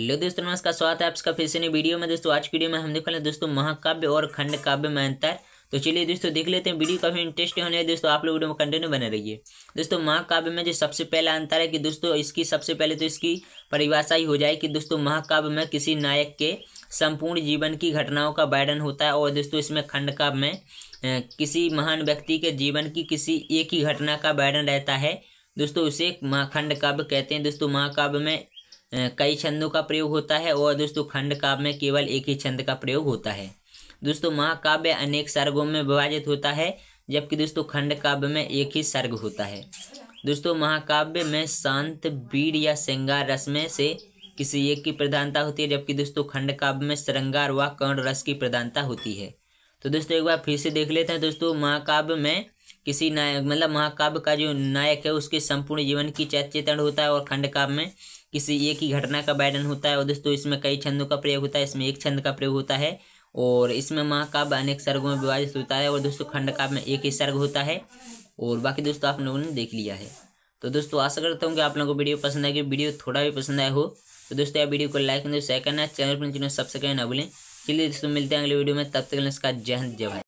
hello दोस्तों नमस्कार स्वागत है आपका फिर से नई वीडियो में दोस्तों आज की वीडियो में हम देखने दोस्तों महाकाव्य और खंड काव्य में अंतर तो चलिए दोस्तों देख लेते हैं वीडियो काफी इंटरेस्टिंग होने है दोस्तों आप लोग वीडियो में कंटिन्यू बने रहिए दोस्तों महाकाव्य में जो सबसे पहला अंतर है कि दोस्तों इसकी सबसे पहले तो इसकी परिभाषा ही हो जाए कि दोस्तों महाकाव्य में किसी नायक के संपूर्ण जीवन की घटनाओं का वर्णन होता है और दोस्तों इसमें खंड काव्य में किसी महान व्यक्ति के जीवन की किसी एक ही घटना का वर्णन रहता है दोस्तों उसे महाखंड काव्य कहते हैं दोस्तों महाकाव्य में कई छंदों का प्रयोग होता है और दोस्तों खंड काव्य में केवल एक ही छंद का प्रयोग होता है दोस्तों महाकाव्य अनेक सर्गों में विभाजित होता है जबकि दोस्तों खंड काव्य में एक ही सर्ग होता है दोस्तों महाकाव्य में शांत बीड़ या श्रृंगार रस में से किसी एक की प्रधानता होती है जबकि दोस्तों खंड काव्य में श्रृंगार व कर्ण रस की प्रधानता होती है तो दोस्तों एक बार फिर से देख लेते हैं दोस्तों महाकाव्य में किसी नायक मतलब महाकाव्य का जो नायक है उसके संपूर्ण जीवन की चैतचेतन होता है और खंड काव्य में किसी एक ही घटना का वर्णन होता है और दोस्तों इसमें कई छंदों का प्रयोग होता है इसमें एक छंद का प्रयोग होता है और इसमें महाकाव्य अनेक सर्गों में विभाजित होता है और दोस्तों खंड काव्य में एक ही सर्ग होता है और बाकी दोस्तों आप लोगों ने देख लिया है तो दोस्तों आशा करता हूँ कि आप लोगों को वीडियो पसंद आएगी वीडियो थोड़ा भी पसंद आया हो तो दोस्तों यह वीडियो को लाइक करें शेयर करना चैनल पर तो सब्सक्राइब ना भूलें चलिए दोस्तों मिलते हैं अगले वीडियो में तब तक नमस्कार जय हिंद जय भारत